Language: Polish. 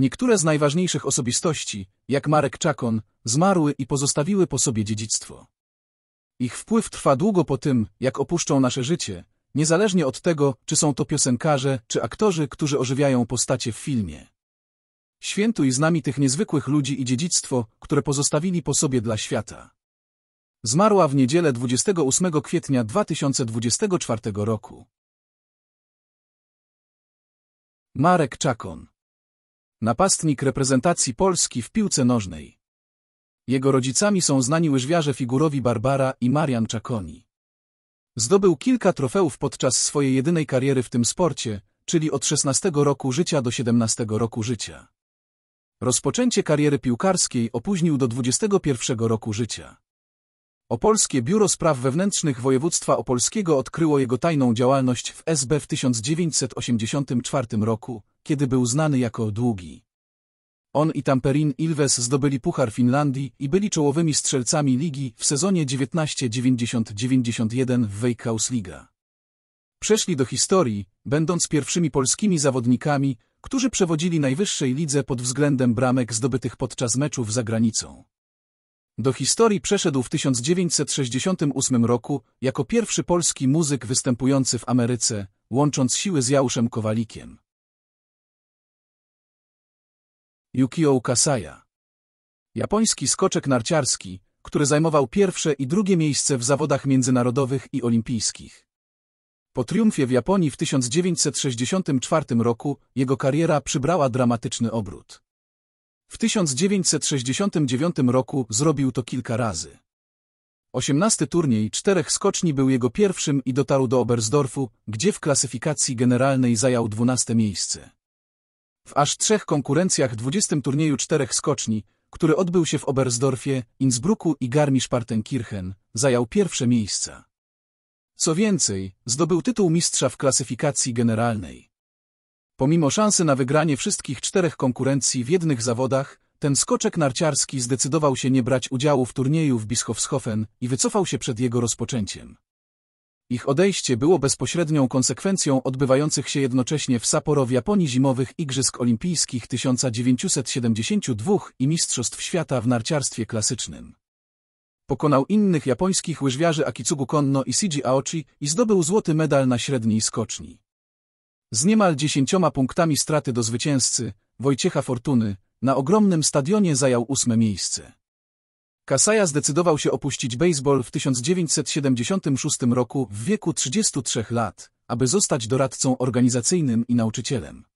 Niektóre z najważniejszych osobistości, jak Marek Czakon, zmarły i pozostawiły po sobie dziedzictwo. Ich wpływ trwa długo po tym, jak opuszczą nasze życie, niezależnie od tego, czy są to piosenkarze, czy aktorzy, którzy ożywiają postacie w filmie. Świętuj z nami tych niezwykłych ludzi i dziedzictwo, które pozostawili po sobie dla świata. Zmarła w niedzielę 28 kwietnia 2024 roku. Marek Czakon napastnik reprezentacji Polski w piłce nożnej. Jego rodzicami są znani łyżwiarze figurowi Barbara i Marian Czakoni. Zdobył kilka trofeów podczas swojej jedynej kariery w tym sporcie, czyli od 16 roku życia do 17 roku życia. Rozpoczęcie kariery piłkarskiej opóźnił do 21 roku życia. Opolskie Biuro Spraw Wewnętrznych Województwa Opolskiego odkryło jego tajną działalność w SB w 1984 roku, kiedy był znany jako Długi. On i Tamperin Ilves zdobyli Puchar Finlandii i byli czołowymi strzelcami ligi w sezonie 1990-91 w Veikkausliga. Przeszli do historii, będąc pierwszymi polskimi zawodnikami, którzy przewodzili najwyższej lidze pod względem bramek zdobytych podczas meczów za granicą. Do historii przeszedł w 1968 roku jako pierwszy polski muzyk występujący w Ameryce, łącząc siły z Jałuszem Kowalikiem. Yukio Ukasaya. Japoński skoczek narciarski, który zajmował pierwsze i drugie miejsce w zawodach międzynarodowych i olimpijskich. Po triumfie w Japonii w 1964 roku jego kariera przybrała dramatyczny obrót. W 1969 roku zrobił to kilka razy. Osiemnasty turniej czterech skoczni był jego pierwszym i dotarł do Oberstdorfu, gdzie w klasyfikacji generalnej zajął dwunaste miejsce. W aż trzech konkurencjach 20 turnieju czterech skoczni, który odbył się w Oberstdorfie, Innsbrucku i Garmisch-Partenkirchen, zajął pierwsze miejsca. Co więcej, zdobył tytuł mistrza w klasyfikacji generalnej. Pomimo szansy na wygranie wszystkich czterech konkurencji w jednych zawodach, ten skoczek narciarski zdecydował się nie brać udziału w turnieju w Bischofshofen i wycofał się przed jego rozpoczęciem. Ich odejście było bezpośrednią konsekwencją odbywających się jednocześnie w Sapporo w Japonii zimowych Igrzysk Olimpijskich 1972 i Mistrzostw Świata w narciarstwie klasycznym. Pokonał innych japońskich łyżwiarzy Akitsugu Konno i Siji Aochi i zdobył złoty medal na średniej skoczni. Z niemal dziesięcioma punktami straty do zwycięzcy, Wojciecha Fortuny, na ogromnym stadionie zajął ósme miejsce. Kasaja zdecydował się opuścić baseball w 1976 roku w wieku 33 lat, aby zostać doradcą organizacyjnym i nauczycielem.